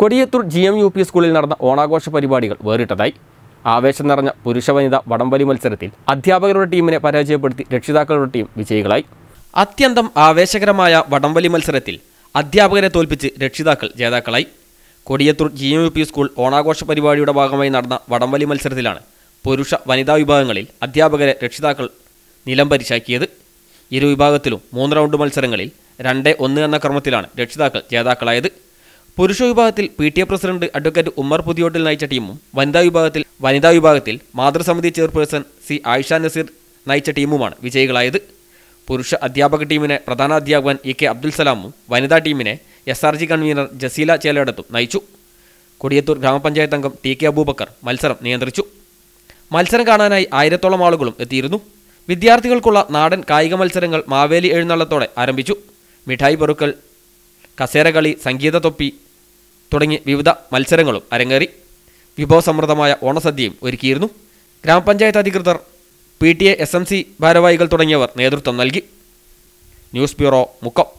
Kodiyathur G M U P സ്കൂളിൽ നടന്ന ഓണാഘോഷ പരിപാടികൾ വേറിട്ടതായി ആവേശം നിറഞ്ഞ പുരുഷ വനിത വടംവലി മത്സരത്തിൽ അധ്യാപകരുടെ ടീമിനെ പരാജയപ്പെടുത്തി രക്ഷിതാക്കളുടെ ടീം വിജയികളായി അത്യന്തം ആവേശകരമായ വടംവലി മത്സരത്തിൽ അധ്യാപകരെ തോൽപ്പിച്ച് രക്ഷിതാക്കൾ ജേതാക്കളായി Kodiyathur G M U P school ഓണാഘോഷ പരിപാടിയുടെ ഭാഗമായി നടന്ന വടംവലി മത്സരത്തിലാണ് പുരുഷ വനിതാ വിഭാഗങ്ങളിൽ അധ്യാപകരെ രക്ഷിതാക്കൾ നിലം പരിശാക്കിയത് ഇരു വിഭാഗത്തിലും മൂന്ന് റൗണ്ട് മത്സരങ്ങളിൽ രണ്ട് ഒന്ന് എന്ന ക്രമത്തിലാണ് രക്ഷിതാക്കൾ ജേതാക്കളായത് പുരുഷ വിഭാഗത്തിൽ P T A president advocate Ummer Puthiyottil നയിച്ച ടീമും വനിതാ വിഭാഗത്തിൽ വനിതാ വിഭാഗത്തിൽ മാതൃസമിതി ചെയർപേഴ്സൺ സി ആയിഷ നസീർ നയിച്ച ടീമുമാണ് വിജയികളായത് പുരുഷ അധ്യാപക ടീമിനെ പ്രധാന അധ്യാപകൻ ഇ കെ അബ്ദുൽ സലാമും വനിതാ ടീമിനെ S R G convener Jaseela ചേലയടത്തും നയിച്ചു കൊടിയത്തൂർ ഗ്രാമപഞ്ചായത്ത് അംഗം ടി കെ അബൂബക്കർ മത്സരം നിയന്ത്രിച്ചു മത്സരം കാണാനായി ആയിരത്തോളം ആളുകളും എത്തിയിരുന്നു വിദ്യാർത്ഥികൾക്കുള്ള നാടൻ കായിക മത്സരങ്ങൾ മാവേലി എഴുന്നള്ളത്തോടെ ആരംഭിച്ചു മിഠായി പെറുക്കൽ കസേരകളി സംഗീത തൊപ്പി തുടങ്ങി വിവിധ മത്സരങ്ങളും അരങ്ങേറി വിഭവസമൃദ്ധമായ ഓണസദ്യയും ഒരുക്കിയിരുന്നു ഗ്രാമപഞ്ചായത്ത് അധികൃതർ P T A S M C ഭാരവാഹികൾ തുടങ്ങിയവർ നേതൃത്വം നൽകി ന്യൂസ് ബ്യൂറോ മുക്കം